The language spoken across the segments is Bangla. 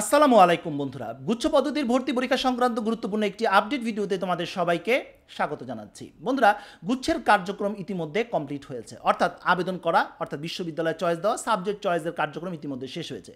আসসালামু আলাইকুম বন্ধুরা গুচ্ছ পদ্ধতির ভর্তি পরীক্ষা সংক্রান্ত গুরুত্বপূর্ণ একটি আপডেট ভিডিওতে তোমাদের সবাইকে স্বাগত জানাচ্ছি বন্ধুরা গুচ্ছের কার্যক্রম ইতিমধ্যে কমপ্লিট হয়েছে অর্থাৎ আবেদন করা অর্থাৎ বিশ্ববিদ্যালয়ে চয়েস দেওয়া সাবজেক্ট চয়েসের কার্যক্রম ইতিমধ্যে শেষ হয়েছে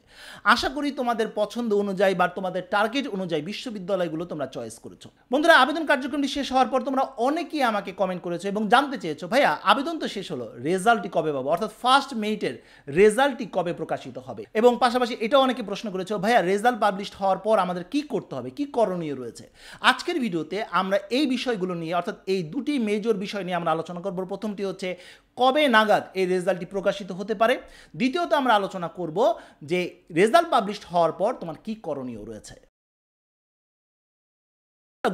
আশা করি তোমাদের পছন্দ অনুযায়ী বা তোমাদের টার্গেট অনুযায়ী বিশ্ববিদ্যালয়গুলো তোমরা চয়েস করেছো বন্ধুরা আবেদন কার্যক্রমটি শেষ হওয়ার পর তোমরা অনেকেই আমাকে কমেন্ট করেছো এবং জানতে চেয়েছো ভাইয়া আবেদন তো শেষ হলো রেজাল্টটি কবে পাবো অর্থাৎ ফার্স্ট মেইটের রেজাল্টটি কবে প্রকাশিত হবে এবং পাশাপাশি এটাও অনেকে প্রশ্ন করেছো ভাইয়া রেজাল্ট পাবলিশড হওয়ার পর আমাদের কি করতে হবে কি করণীয় রয়েছে আজকের ভিডিওতে আমরা এই বিষয়গুলো নিয়ে অর্থাৎ এই দুটি মেজর বিষয় নিয়ে আমরা আলোচনা করব প্রথমটি হচ্ছে কবে নাগাদ এই রেজাল্টটি প্রকাশিত হতে পারে দ্বিতীয়ত আমরা আলোচনা করব যে রেজাল্ট পাবলিশড হওয়ার পর তোমার কি করণীয় রয়েছে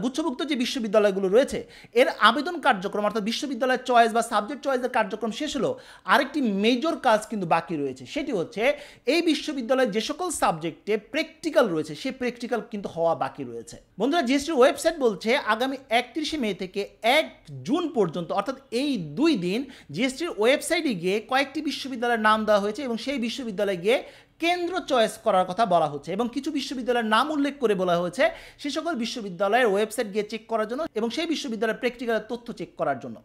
গুচ্ছভুক্ত যে বিশ্ববিদ্যালয়গুলো রয়েছে এর আবেদন কার্যক্রম অর্থাৎ বিশ্ববিদ্যালয়ের চয়েস বা সাবজেক্ট চয়েসের কার্যক্রম শেষ হলো আরেকটি মেজর কাজ কিন্তু বাকি রয়েছে সেটি হচ্ছে এই বিশ্ববিদ্যালয়ের যে সকল সাবজেক্টে প্র্যাকটিক্যাল রয়েছে সেই প্র্যাকটিক্যাল কিন্তু হওয়া বাকি রয়েছে বন্ধুরা জিএসটির ওয়েবসাইট বলছে আগামী একত্রিশে মে থেকে এক জুন পর্যন্ত অর্থাৎ এই দুই দিন জিএসটির ওয়েবসাইটে গিয়ে কয়েকটি বিশ্ববিদ্যালয়ের নাম দেওয়া হয়েছে এবং সেই বিশ্ববিদ্যালয়ে গিয়ে কেন্দ্র চয়েস করার কথা বলা হচ্ছে এবং কিছু বিশ্ববিদ্যালয়ের নাম উল্লেখ করে বলা হয়েছে সে সকল বিশ্ববিদ্যালয়ের ওয়েবসাইট গিয়ে চেক করার জন্য এবং সেই বিশ্ববিদ্যালয়ের প্র্যাকটিক্যালের তথ্য চেক করার জন্য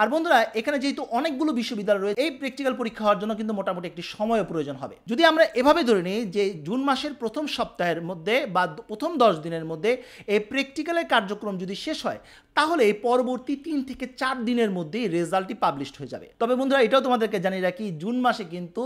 আর বন্ধুরা এখানে যেহেতু অনেকগুলো বিশ্ববিদ্যালয় রয়েছে এই প্র্যাকটিক্যাল পরীক্ষা হওয়ার জন্য কিন্তু মোটামুটি একটি সময় প্রয়োজন হবে যদি আমরা এভাবে ধরে নিই যে জুন মাসের প্রথম সপ্তাহের মধ্যে বা প্রথম দশ দিনের মধ্যে এই প্র্যাকটিক্যালের কার্যক্রম যদি শেষ হয় তাহলে পরবর্তী তিন থেকে চার দিনের মধ্যেই রেজাল্টটি পাবলিশড হয়ে যাবে তবে বন্ধুরা এটাও তোমাদেরকে জানিয়ে রাখি জুন মাসে কিন্তু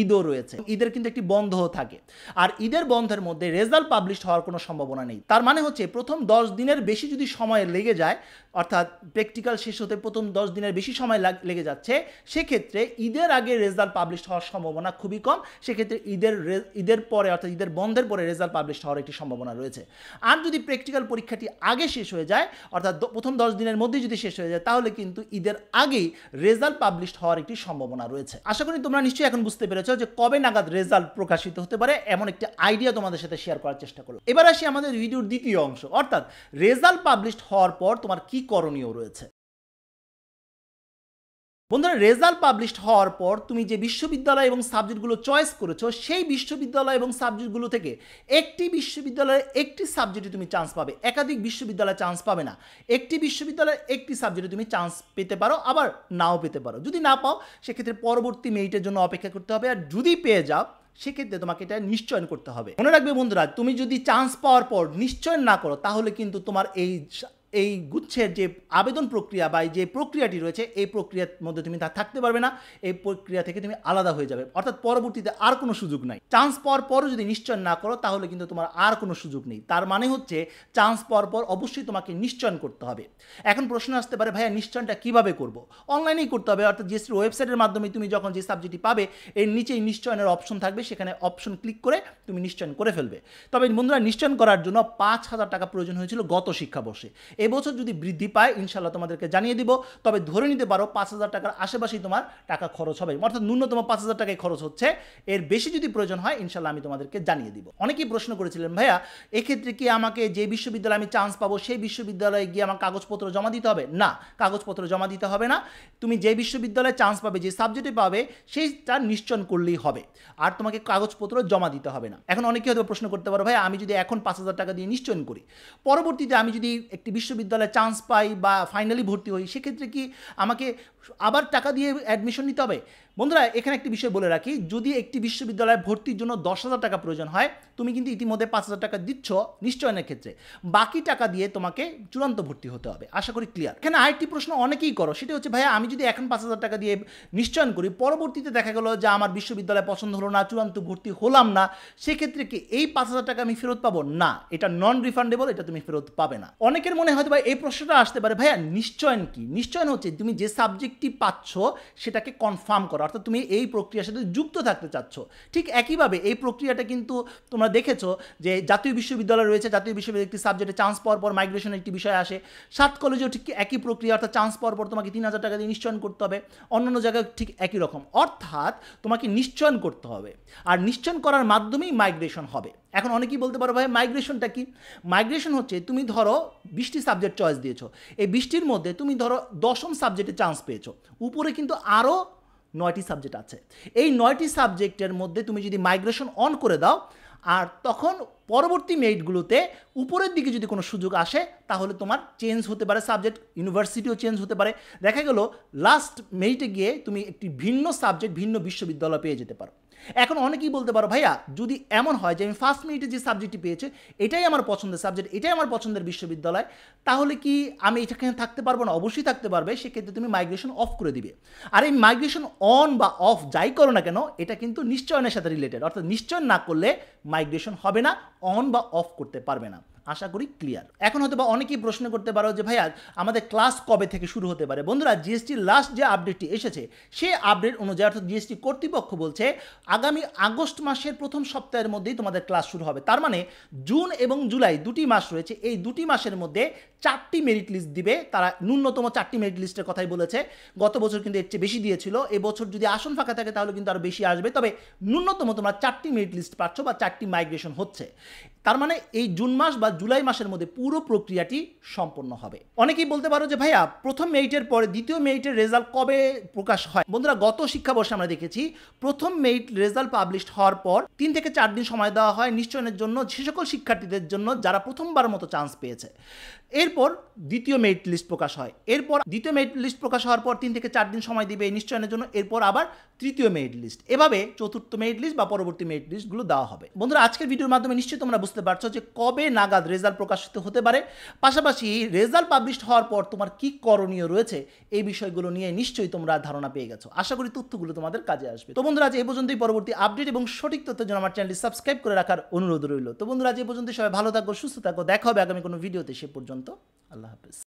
ঈদও রয়েছে ঈদের কিন্তু একটি বন্ধও থাকে আর ঈদের বন্ধের মধ্যে রেজাল্ট পাবলিশ হওয়ার কোনো সম্ভাবনা নেই তার মানে হচ্ছে প্রথম দশ দিনের বেশি যদি সময় লেগে যায় অর্থাৎ প্র্যাকটিক্যাল শেষ হতে প্রথম দশ দিনের বেশি সময় লেগে যাচ্ছে সেক্ষেত্রে ঈদের আগে রেজাল্ট পাবলিশ হওয়ার সম্ভাবনা খুবই কম সেক্ষেত্রে ঈদের ঈদের পরে অর্থাৎ ঈদের বন্ধের পরে রেজাল্ট পাবলিশ হওয়ার একটি সম্ভাবনা রয়েছে আর যদি প্র্যাকটিক্যাল পরীক্ষাটি আগে শেষ হয়ে যায় অর্থাৎ প্রথম দশ দিনের মধ্যে যদি শেষ হয়ে যায় তাহলে কিন্তু ঈদের আগেই রেজাল্ট পাবলিশ হওয়ার একটি সম্ভাবনা রয়েছে আশা করি তোমরা নিশ্চয়ই এখন বুঝতে পেরেছ যে কবে নাগাদ রেজাল্ট প্রকাশিত হতে পারে এমন একটি আইডিয়া তোমাদের সাথে শেয়ার করার চেষ্টা করলো এবার আসি আমাদের ভিডিওর দ্বিতীয় অংশ অর্থাৎ রেজাল্ট পাবলিশ হওয়ার পর তোমার কি করণীয় রয়েছে বন্ধুরা রেজাল্ট পাবলিশড হওয়ার পর তুমি যে বিশ্ববিদ্যালয় এবং সাবজেক্টগুলো চয়েস করেছো সেই বিশ্ববিদ্যালয় এবং সাবজেক্টগুলো থেকে একটি বিশ্ববিদ্যালয়ের একটি সাবজেক্টে তুমি চান্স পাবে একাধিক বিশ্ববিদ্যালয়ে চান্স পাবে না একটি বিশ্ববিদ্যালয়ের একটি সাবজেক্টে তুমি চান্স পেতে পারো আবার নাও পেতে পারো যদি না পাও সেক্ষেত্রে পরবর্তী মেরিটের জন্য অপেক্ষা করতে হবে আর যদি পেয়ে যাও সেক্ষেত্রে তোমাকে এটা নিশ্চয়ন করতে হবে মনে রাখবে বন্ধুরা তুমি যদি চান্স পাওয়ার পর নিশ্চয়ন না করো তাহলে কিন্তু তোমার এই এই গুচ্ছের যে আবেদন প্রক্রিয়া বা যে প্রক্রিয়াটি রয়েছে এই প্রক্রিয়ার মধ্যে তুমি তা থাকতে পারবে না এই প্রক্রিয়া থেকে তুমি আলাদা হয়ে যাবে অর্থাৎ পরবর্তীতে আর কোনো সুযোগ নাই চান্স পাওয়ার পরও যদি নিশ্চয় না করো তাহলে কিন্তু তোমার আর কোনো সুযোগ নেই তার মানে হচ্ছে চান্স পাওয়ার পর অবশ্যই তোমাকে নিশ্চয়ন করতে হবে এখন প্রশ্ন আসতে পারে ভাইয়া নিশ্চয়নটা কিভাবে করব অনলাইনেই করতে হবে অর্থাৎ জিএসটির ওয়েবসাইটের মাধ্যমে তুমি যখন যে সাবজেক্টটি পাবে এর নিচেই নিশ্চয়নের অপশন থাকবে সেখানে অপশন ক্লিক করে তুমি নিশ্চয়ন করে ফেলবে তবে বন্ধুরা নিশ্চয়ন করার জন্য পাঁচ হাজার টাকা প্রয়োজন হয়েছিল গত শিক্ষাবর্ষে এবছর যদি বৃদ্ধি পায় ইনশাল্লাহ তোমাদেরকে জানিয়ে দিব তবে ধরে নিতে পারো পাঁচ হাজার টাকার আশেপাশেই তোমার টাকা খরচ হবে অর্থাৎ ন্যূনতম পাঁচ হাজার টাকায় খরচ হচ্ছে এর বেশি যদি প্রয়োজন হয় ইনশাল্লাহ আমি তোমাদেরকে জানিয়ে দিব অনেকেই প্রশ্ন করেছিলেন ভাইয়া এক্ষেত্রে কি আমাকে যে বিশ্ববিদ্যালয়ে আমি চান্স পাবো সেই বিশ্ববিদ্যালয়ে গিয়ে আমার কাগজপত্র জমা দিতে হবে না কাগজপত্র জমা দিতে হবে না তুমি যে বিশ্ববিদ্যালয়ে চান্স পাবে যে সাবজেক্টে পাবে সেইটা নিশ্চয় করলেই হবে আর তোমাকে কাগজপত্র জমা দিতে হবে না এখন অনেকেই হয়তো প্রশ্ন করতে পারো ভাই আমি যদি এখন পাঁচ হাজার টাকা দিয়ে নিশ্চয় করি পরবর্তীতে আমি যদি একটি বিশ্ববিদ্যালয়ে চান্স পাই বা ফাইনালি ভর্তি হই সেক্ষেত্রে কি আমাকে আবার টাকা দিয়ে অ্যাডমিশন নিতে হবে বন্ধুরা এখানে একটি বিষয় বলে রাখি যদি একটি বিশ্ববিদ্যালয়ে ভর্তির জন্য দশ হাজার টাকা প্রয়োজন হয় তুমি কিন্তু ইতিমধ্যে পাঁচ হাজার টাকা দিচ্ছ নিশ্চয়নের ক্ষেত্রে বাকি টাকা দিয়ে তোমাকে চূড়ান্ত ভর্তি হতে হবে আশা করি ক্লিয়ার এখানে আরেকটি প্রশ্ন অনেকেই করো সেটা হচ্ছে ভাইয়া আমি যদি এখন পাঁচ হাজার টাকা দিয়ে নিশ্চয়ন করি পরবর্তীতে দেখা গেলো যে আমার বিশ্ববিদ্যালয়ে পছন্দ হলো না চূড়ান্ত ভর্তি হলাম না সেক্ষেত্রে কি এই পাঁচ হাজার টাকা আমি ফেরত পাবো না এটা নন রিফান্ডেবল এটা তুমি ফেরত পাবে না অনেকের মনে হয়তো ভাই এই প্রশ্নটা আসতে পারে ভাইয়া নিশ্চয়ন কি নিশ্চয়ন হচ্ছে তুমি যে সাবজেক্টটি পাচ্ছ সেটাকে কনফার্ম করা অর্থাৎ তুমি এই প্রক্রিয়ার সাথে যুক্ত থাকতে চাচ্ছ ঠিক একইভাবে এই প্রক্রিয়াটা কিন্তু তোমরা দেখেছো যে জাতীয় বিশ্ববিদ্যালয় রয়েছে জাতীয় বিশ্ববিদ্যালয় একটি সাবজেক্টে চান্স পাওয়ার পর মাইগ্রেশনের একটি বিষয় আসে সাত কলেজেও ঠিক একই প্রক্রিয়া অর্থাৎ চান্স পাওয়ার পর তোমাকে তিন হাজার টাকা দিয়ে নিশ্চয়ন করতে হবে অন্যান্য জায়গায় ঠিক একই রকম অর্থাৎ তোমাকে নিশ্চয়ন করতে হবে আর নিশ্চয়ন করার মাধ্যমেই মাইগ্রেশন হবে এখন অনেকেই বলতে পারো ভাই মাইগ্রেশনটা কি মাইগ্রেশন হচ্ছে তুমি ধরো বিশটি সাবজেক্ট চয়েস দিয়েছো এই বিশটির মধ্যে তুমি ধরো দশম সাবজেক্টে চান্স পেয়েছো উপরে কিন্তু আরও নয়টি সাবজেক্ট আছে এই নয়টি সাবজেক্টের মধ্যে তুমি যদি মাইগ্রেশন অন করে দাও আর তখন পরবর্তী মেরিটগুলোতে উপরের দিকে যদি কোনো সুযোগ আসে তাহলে তোমার চেঞ্জ হতে পারে সাবজেক্ট ইউনিভার্সিটিও চেঞ্জ হতে পারে দেখা গেল লাস্ট মেরিটে গিয়ে তুমি একটি ভিন্ন সাবজেক্ট ভিন্ন বিশ্ববিদ্যালয় পেয়ে যেতে পারো এখন অনেকেই বলতে পারো ভাইয়া যদি এমন হয় যে আমি ফার্স্ট মিনিটে যে সাবজেক্টটি পেয়েছে এটাই আমার পছন্দের সাবজেক্ট এটাই আমার পছন্দের বিশ্ববিদ্যালয় তাহলে কি আমি এটাখানে থাকতে পারবো না অবশ্যই থাকতে পারবে সেক্ষেত্রে তুমি মাইগ্রেশন অফ করে দিবে আর এই মাইগ্রেশন অন বা অফ যাই করো না কেন এটা কিন্তু নিশ্চয়নের সাথে রিলেটেড অর্থাৎ নিশ্চয়ন না করলে মাইগ্রেশন হবে না অন বা অফ করতে পারবে না আশা করি ক্লিয়ার এখন হয়তো বা অনেকেই প্রশ্ন করতে পারো যে ভাইয়া আমাদের ক্লাস কবে থেকে শুরু হতে পারে বন্ধুরা জিএসটির লাস্ট যে আপডেটটি এসেছে সেই আপডেট অনুযায়ী অর্থাৎ জিএসটি কর্তৃপক্ষ বলছে আগামী আগস্ট মাসের প্রথম সপ্তাহের মধ্যেই তোমাদের ক্লাস শুরু হবে তার মানে জুন এবং জুলাই দুটি মাস রয়েছে এই দুটি মাসের মধ্যে চারটি মেরিট লিস্ট দিবে তারা ন্যূনতম চারটি মেরিট লিস্টের কথাই বলেছে গত বছর কিন্তু এর চেয়ে বেশি দিয়েছিল এবছর যদি আসন ফাঁকা থাকে তাহলে কিন্তু আরও বেশি আসবে তবে ন্যূনতম তোমরা চারটি মেরিট লিস্ট পাচ্ছ বা চারটি মাইগ্রেশন হচ্ছে তার মানে এই জুন মাস বা জুলাই মাসের মধ্যে পুরো প্রক্রিয়াটি সম্পন্ন হবে অনেকেই বলতে পারো যে ভাইয়া প্রথম মেরিটের পরে দ্বিতীয় মেরিটের রেজাল্ট কবে প্রকাশ হয় বন্ধুরা গত শিক্ষাবর্ষে আমরা দেখেছি প্রথম মেরিট রেজাল্ট পাবলিশ হওয়ার পর তিন থেকে চার দিন সময় দেওয়া হয় নিশ্চয়নের জন্য যে সকল শিক্ষার্থীদের জন্য যারা প্রথমবার মতো চান্স পেয়েছে এরপর দ্বিতীয় মেরিট লিস্ট প্রকাশ হয় এরপর দ্বিতীয় মেরিট লিস্ট প্রকাশ হওয়ার পর তিন থেকে চার দিন সময় দিবে এই নিশ্চয়নের জন্য এরপর আবার তৃতীয় মেরিট লিস্ট এভাবে চতুর্থ মেরিট লিস্ট বা পরবর্তী মেরিট লিস্টগুলো দেওয়া হবে বন্ধুরা আজকের ভিডিওর মাধ্যমে নিশ্চয়ই তোমরা বুঝতে পারছো যে কবে নাগাদ রেজাল্ট প্রকাশিত হতে পারে পাশাপাশি রেজাল্ট পাবলিশ হওয়ার পর তোমার কি করণীয় রয়েছে এই বিষয়গুলো নিয়ে নিশ্চয়ই তোমরা ধারণা পেয়ে গেছো আশা করি তথ্যগুলো তোমাদের কাজে আসবে তো বন্ধুরা আজ এই পর্যন্তই পরবর্তী আপডেট এবং সঠিক তথ্যের জন্য আমার চ্যানেলটি সাবস্ক্রাইব করে রাখার অনুরোধ রইল তো বন্ধুরা আজ এই পর্যন্ত সবাই ভালো থাকো সুস্থ থাকো দেখা হবে আগামী কোনো ভিডিওতে সে পর্যন্ত পর্যন্ত আল্লাহ হাফিজ